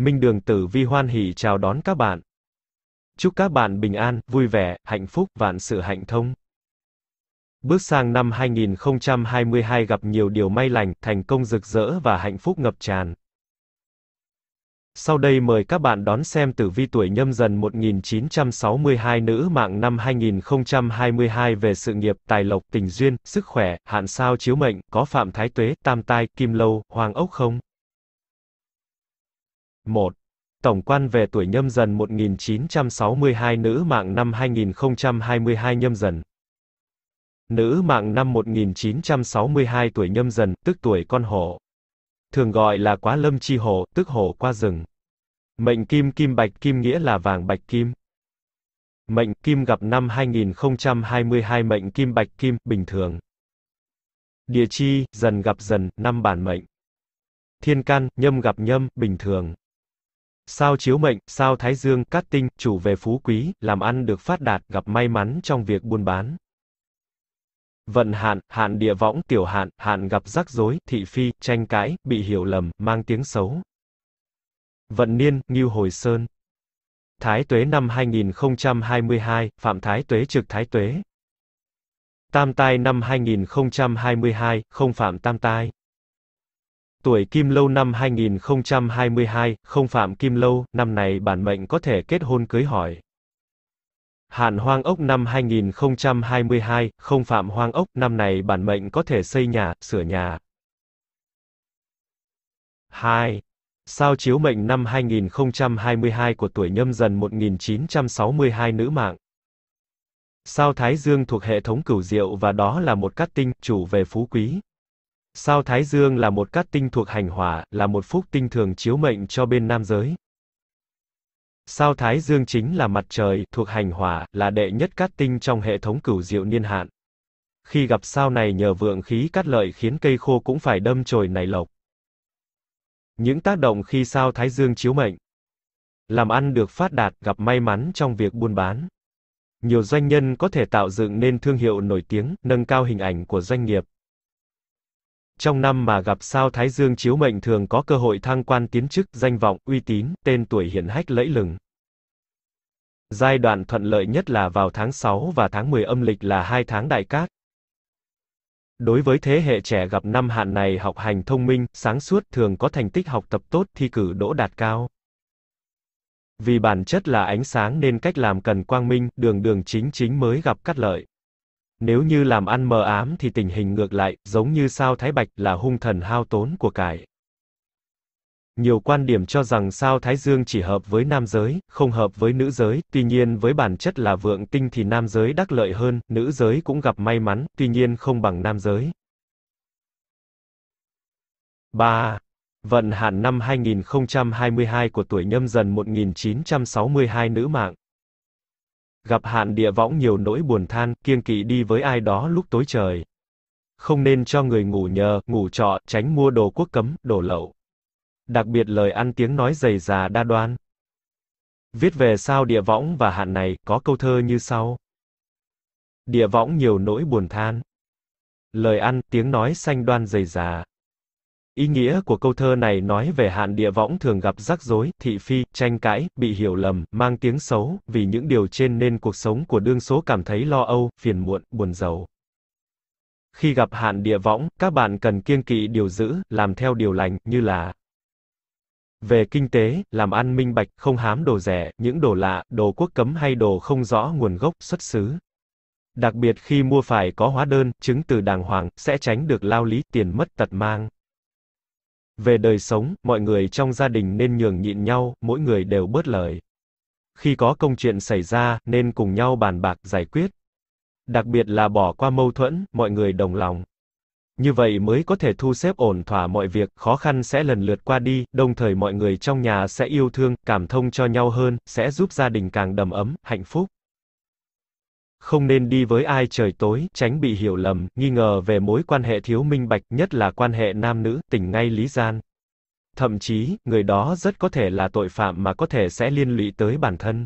Minh Đường Tử Vi hoan hỷ chào đón các bạn. Chúc các bạn bình an, vui vẻ, hạnh phúc, vạn sự hạnh thông. Bước sang năm 2022 gặp nhiều điều may lành, thành công rực rỡ và hạnh phúc ngập tràn. Sau đây mời các bạn đón xem tử vi tuổi nhâm dần 1962 nữ mạng năm 2022 về sự nghiệp, tài lộc, tình duyên, sức khỏe, hạn sao chiếu mệnh, có phạm thái tuế, tam tai, kim lâu, hoàng ốc không. 1. Tổng quan về tuổi nhâm dần 1962 nữ mạng năm 2022 nhâm dần. Nữ mạng năm 1962 tuổi nhâm dần, tức tuổi con hổ. Thường gọi là quá lâm chi hổ, tức hổ qua rừng. Mệnh kim kim bạch kim nghĩa là vàng bạch kim. Mệnh kim gặp năm 2022 mệnh kim bạch kim, bình thường. Địa chi, dần gặp dần, năm bản mệnh. Thiên can, nhâm gặp nhâm, bình thường. Sao chiếu mệnh, sao thái dương, cát tinh, chủ về phú quý, làm ăn được phát đạt, gặp may mắn trong việc buôn bán. Vận hạn, hạn địa võng, tiểu hạn, hạn gặp rắc rối, thị phi, tranh cãi, bị hiểu lầm, mang tiếng xấu. Vận niên, Ngưu Hồi Sơn. Thái tuế năm 2022, Phạm Thái tuế trực Thái tuế. Tam tai năm 2022, không phạm tam tai. Tuổi Kim Lâu năm 2022, không phạm Kim Lâu, năm này bản mệnh có thể kết hôn cưới hỏi. Hạn Hoang Ốc năm 2022, không phạm Hoang Ốc, năm này bản mệnh có thể xây nhà, sửa nhà. 2. Sao chiếu mệnh năm 2022 của tuổi nhâm dần 1962 nữ mạng. Sao Thái Dương thuộc hệ thống cửu diệu và đó là một cát tinh, chủ về phú quý, Sao Thái Dương là một cát tinh thuộc hành hỏa, là một phúc tinh thường chiếu mệnh cho bên nam giới. Sao Thái Dương chính là mặt trời, thuộc hành hỏa, là đệ nhất cát tinh trong hệ thống cửu diệu niên hạn. Khi gặp sao này nhờ vượng khí cát lợi khiến cây khô cũng phải đâm chồi nảy lộc. Những tác động khi sao Thái Dương chiếu mệnh. Làm ăn được phát đạt, gặp may mắn trong việc buôn bán. Nhiều doanh nhân có thể tạo dựng nên thương hiệu nổi tiếng, nâng cao hình ảnh của doanh nghiệp trong năm mà gặp sao Thái Dương chiếu mệnh thường có cơ hội thăng quan tiến chức, danh vọng, uy tín, tên tuổi hiển hách lẫy lừng. Giai đoạn thuận lợi nhất là vào tháng 6 và tháng 10 âm lịch là hai tháng đại cát. Đối với thế hệ trẻ gặp năm hạn này học hành thông minh, sáng suốt, thường có thành tích học tập tốt, thi cử đỗ đạt cao. Vì bản chất là ánh sáng nên cách làm cần quang minh, đường đường chính chính mới gặp cát lợi. Nếu như làm ăn mờ ám thì tình hình ngược lại, giống như sao Thái Bạch là hung thần hao tốn của cải. Nhiều quan điểm cho rằng sao Thái Dương chỉ hợp với nam giới, không hợp với nữ giới, tuy nhiên với bản chất là vượng tinh thì nam giới đắc lợi hơn, nữ giới cũng gặp may mắn, tuy nhiên không bằng nam giới. 3. Vận hạn năm 2022 của tuổi nhâm dần 1962 nữ mạng gặp hạn địa võng nhiều nỗi buồn than, kiêng kỵ đi với ai đó lúc tối trời. Không nên cho người ngủ nhờ, ngủ trọ, tránh mua đồ quốc cấm, đồ lậu. Đặc biệt lời ăn tiếng nói dày già đa đoan. Viết về sao địa võng và hạn này, có câu thơ như sau. Địa võng nhiều nỗi buồn than. Lời ăn, tiếng nói xanh đoan dày già. Ý nghĩa của câu thơ này nói về hạn địa võng thường gặp rắc rối, thị phi, tranh cãi, bị hiểu lầm, mang tiếng xấu, vì những điều trên nên cuộc sống của đương số cảm thấy lo âu, phiền muộn, buồn giàu. Khi gặp hạn địa võng, các bạn cần kiêng kỵ điều giữ, làm theo điều lành, như là về kinh tế, làm ăn minh bạch, không hám đồ rẻ, những đồ lạ, đồ quốc cấm hay đồ không rõ nguồn gốc, xuất xứ. Đặc biệt khi mua phải có hóa đơn, chứng từ đàng hoàng, sẽ tránh được lao lý, tiền mất tật mang. Về đời sống, mọi người trong gia đình nên nhường nhịn nhau, mỗi người đều bớt lời. Khi có công chuyện xảy ra, nên cùng nhau bàn bạc giải quyết. Đặc biệt là bỏ qua mâu thuẫn, mọi người đồng lòng. Như vậy mới có thể thu xếp ổn thỏa mọi việc, khó khăn sẽ lần lượt qua đi, đồng thời mọi người trong nhà sẽ yêu thương, cảm thông cho nhau hơn, sẽ giúp gia đình càng đầm ấm, hạnh phúc không nên đi với ai trời tối, tránh bị hiểu lầm, nghi ngờ về mối quan hệ thiếu minh bạch, nhất là quan hệ nam nữ, tình ngay lý gian. Thậm chí, người đó rất có thể là tội phạm mà có thể sẽ liên lụy tới bản thân.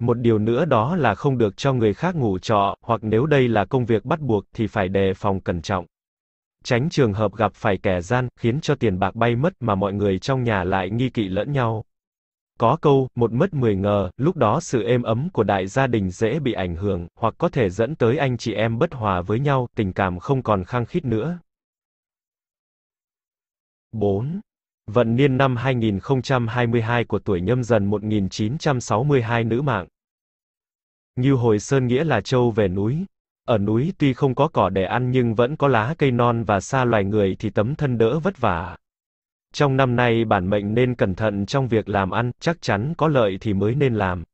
Một điều nữa đó là không được cho người khác ngủ trọ, hoặc nếu đây là công việc bắt buộc thì phải đề phòng cẩn trọng. Tránh trường hợp gặp phải kẻ gian, khiến cho tiền bạc bay mất mà mọi người trong nhà lại nghi kỵ lẫn nhau. Có câu, một mất mười ngờ, lúc đó sự êm ấm của đại gia đình dễ bị ảnh hưởng, hoặc có thể dẫn tới anh chị em bất hòa với nhau, tình cảm không còn khăng khít nữa. 4. Vận niên năm 2022 của tuổi nhâm dần 1962 nữ mạng. Như hồi sơn nghĩa là châu về núi. Ở núi tuy không có cỏ để ăn nhưng vẫn có lá cây non và xa loài người thì tấm thân đỡ vất vả. Trong năm nay bản mệnh nên cẩn thận trong việc làm ăn, chắc chắn có lợi thì mới nên làm.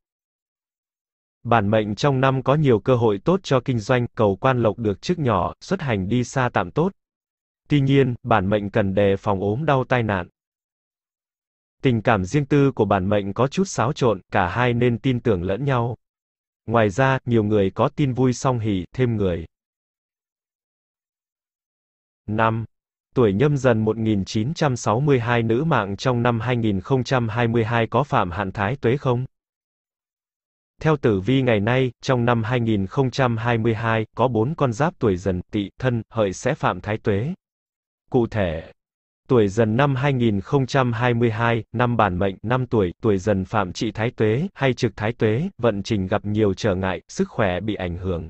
Bản mệnh trong năm có nhiều cơ hội tốt cho kinh doanh, cầu quan lộc được chức nhỏ, xuất hành đi xa tạm tốt. Tuy nhiên, bản mệnh cần đề phòng ốm đau tai nạn. Tình cảm riêng tư của bản mệnh có chút xáo trộn, cả hai nên tin tưởng lẫn nhau. Ngoài ra, nhiều người có tin vui song hỉ, thêm người. 5 tuổi nhâm dần 1962 nữ mạng trong năm 2022 có phạm hạn thái tuế không? Theo tử vi ngày nay, trong năm 2022, có bốn con giáp tuổi dần, tỵ, thân, hợi sẽ phạm thái tuế. Cụ thể, tuổi dần năm 2022, năm bản mệnh, năm tuổi, tuổi dần phạm trị thái tuế, hay trực thái tuế, vận trình gặp nhiều trở ngại, sức khỏe bị ảnh hưởng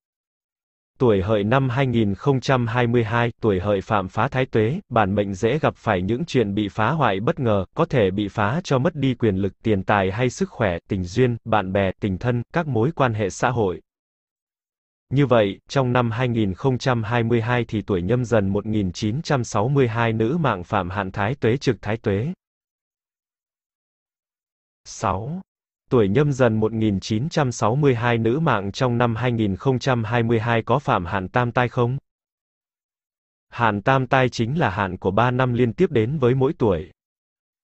tuổi hợi năm 2022, tuổi hợi phạm phá thái tuế, bản mệnh dễ gặp phải những chuyện bị phá hoại bất ngờ, có thể bị phá cho mất đi quyền lực, tiền tài hay sức khỏe, tình duyên, bạn bè, tình thân, các mối quan hệ xã hội. Như vậy, trong năm 2022 thì tuổi nhâm dần 1962 nữ mạng phạm hạn thái tuế trực thái tuế. 6 tuổi nhâm dần 1962 nữ mạng trong năm 2022 có phạm hạn tam tai không? Hạn tam tai chính là hạn của 3 năm liên tiếp đến với mỗi tuổi.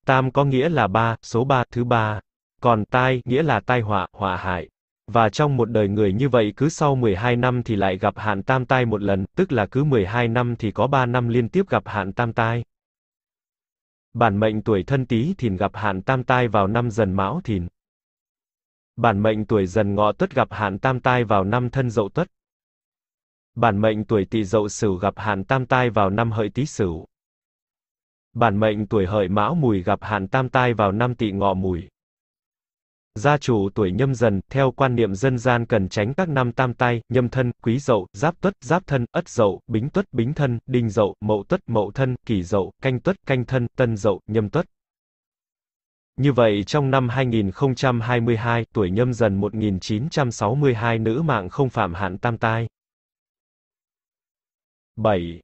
Tam có nghĩa là 3, số 3, thứ 3. Còn tai, nghĩa là tai họa, họa hại. Và trong một đời người như vậy cứ sau 12 năm thì lại gặp hạn tam tai một lần, tức là cứ 12 năm thì có 3 năm liên tiếp gặp hạn tam tai. Bản mệnh tuổi thân tí thìn gặp hạn tam tai vào năm dần mão thìn. Bản mệnh tuổi dần ngọ tuất gặp hạn tam tai vào năm thân dậu tuất. Bản mệnh tuổi tỵ dậu sửu gặp hạn tam tai vào năm hợi tý sửu. Bản mệnh tuổi hợi mão mùi gặp hạn tam tai vào năm tỵ ngọ mùi. Gia chủ tuổi nhâm dần, theo quan niệm dân gian cần tránh các năm tam tai, nhâm thân, quý dậu, giáp tuất, giáp thân, ất dậu, bính tuất, bính thân, đinh dậu, mậu tuất, mậu thân, kỷ dậu, canh tuất, canh thân, tân dậu, nhâm tuất. Như vậy trong năm 2022, tuổi nhâm dần 1962 nữ mạng không phạm hạn tam tai. 7.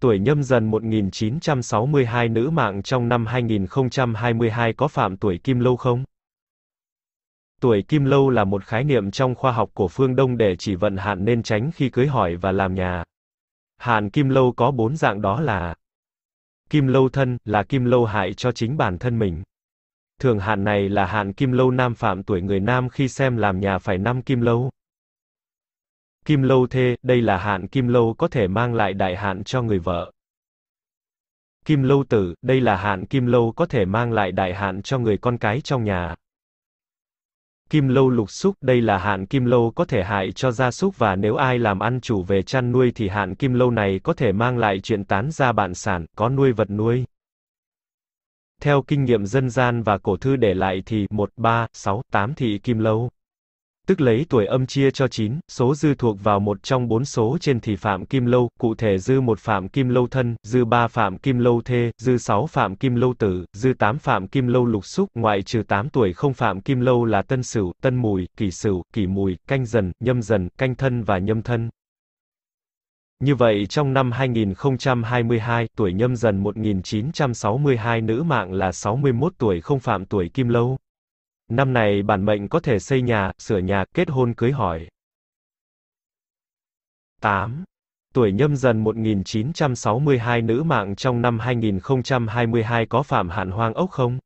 Tuổi nhâm dần 1962 nữ mạng trong năm 2022 có phạm tuổi kim lâu không? Tuổi kim lâu là một khái niệm trong khoa học của phương Đông để chỉ vận hạn nên tránh khi cưới hỏi và làm nhà. Hạn kim lâu có bốn dạng đó là Kim lâu thân là kim lâu hại cho chính bản thân mình thường hạn này là hạn kim lâu nam phạm tuổi người nam khi xem làm nhà phải năm kim lâu. Kim lâu thê, đây là hạn kim lâu có thể mang lại đại hạn cho người vợ. Kim lâu tử, đây là hạn kim lâu có thể mang lại đại hạn cho người con cái trong nhà. Kim lâu lục xúc, đây là hạn kim lâu có thể hại cho gia súc và nếu ai làm ăn chủ về chăn nuôi thì hạn kim lâu này có thể mang lại chuyện tán gia bạn sản, có nuôi vật nuôi. Theo kinh nghiệm dân gian và cổ thư để lại thì 1, 3, 6, 8 thị kim lâu. Tức lấy tuổi âm chia cho 9, số dư thuộc vào một trong bốn số trên thì phạm kim lâu, cụ thể dư một phạm kim lâu thân, dư ba phạm kim lâu thê, dư 6 phạm kim lâu tử, dư 8 phạm kim lâu lục xúc, ngoại trừ 8 tuổi không phạm kim lâu là tân sửu, tân mùi, kỷ sửu, kỷ mùi, canh dần, nhâm dần, canh thân và nhâm thân. Như vậy trong năm 2022, tuổi nhâm dần 1962 nữ mạng là 61 tuổi không phạm tuổi kim lâu. Năm này bản mệnh có thể xây nhà, sửa nhà, kết hôn cưới hỏi. 8. Tuổi nhâm dần 1962 nữ mạng trong năm 2022 có phạm hạn hoang ốc không?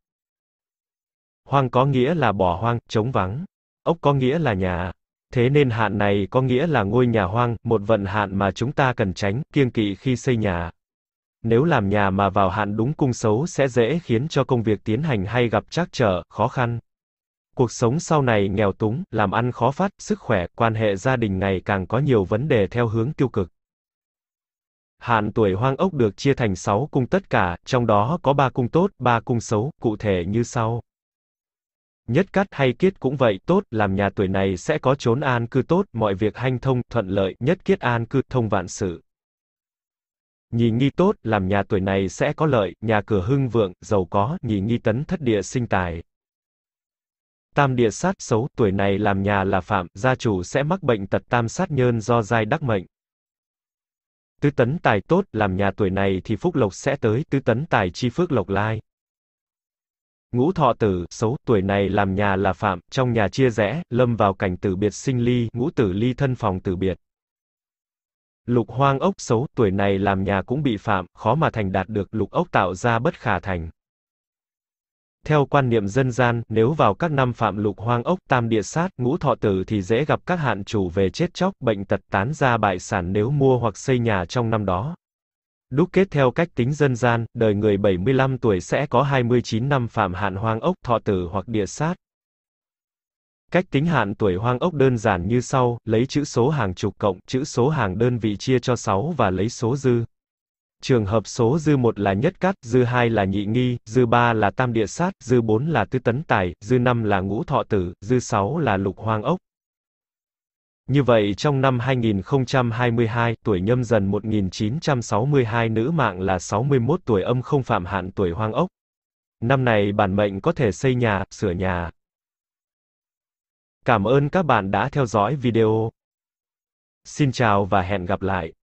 Hoang có nghĩa là bỏ hoang, trống vắng. Ốc có nghĩa là nhà. Thế nên hạn này có nghĩa là ngôi nhà hoang, một vận hạn mà chúng ta cần tránh, kiêng kỵ khi xây nhà. Nếu làm nhà mà vào hạn đúng cung xấu sẽ dễ khiến cho công việc tiến hành hay gặp trắc trở, khó khăn. Cuộc sống sau này nghèo túng, làm ăn khó phát, sức khỏe, quan hệ gia đình ngày càng có nhiều vấn đề theo hướng tiêu cực. Hạn tuổi hoang ốc được chia thành 6 cung tất cả, trong đó có 3 cung tốt, 3 cung xấu, cụ thể như sau. Nhất cắt hay kiết cũng vậy, tốt, làm nhà tuổi này sẽ có chốn an cư tốt, mọi việc hanh thông, thuận lợi, nhất kiết an cư, thông vạn sự. Nhì nghi tốt, làm nhà tuổi này sẽ có lợi, nhà cửa hưng vượng, giàu có, nhì nghi tấn thất địa sinh tài. Tam địa sát xấu, tuổi này làm nhà là phạm, gia chủ sẽ mắc bệnh tật tam sát nhơn do giai đắc mệnh. Tứ tấn tài tốt, làm nhà tuổi này thì phúc lộc sẽ tới, tứ tấn tài chi phước lộc lai. Ngũ thọ tử, xấu, tuổi này làm nhà là phạm, trong nhà chia rẽ, lâm vào cảnh tử biệt sinh ly, ngũ tử ly thân phòng tử biệt. Lục hoang ốc, xấu, tuổi này làm nhà cũng bị phạm, khó mà thành đạt được, lục ốc tạo ra bất khả thành. Theo quan niệm dân gian, nếu vào các năm phạm lục hoang ốc, tam địa sát, ngũ thọ tử thì dễ gặp các hạn chủ về chết chóc, bệnh tật tán ra bại sản nếu mua hoặc xây nhà trong năm đó. Đúc kết theo cách tính dân gian, đời người 75 tuổi sẽ có 29 năm phạm hạn hoang ốc, thọ tử hoặc địa sát. Cách tính hạn tuổi hoang ốc đơn giản như sau, lấy chữ số hàng chục cộng chữ số hàng đơn vị chia cho 6 và lấy số dư. Trường hợp số dư 1 là nhất cát, dư 2 là nhị nghi, dư 3 là tam địa sát, dư 4 là tứ tấn tài, dư 5 là ngũ thọ tử, dư 6 là lục hoang ốc. Như vậy trong năm 2022, tuổi nhâm dần 1962 nữ mạng là 61 tuổi âm không phạm hạn tuổi hoang ốc. Năm này bản mệnh có thể xây nhà, sửa nhà. Cảm ơn các bạn đã theo dõi video. Xin chào và hẹn gặp lại.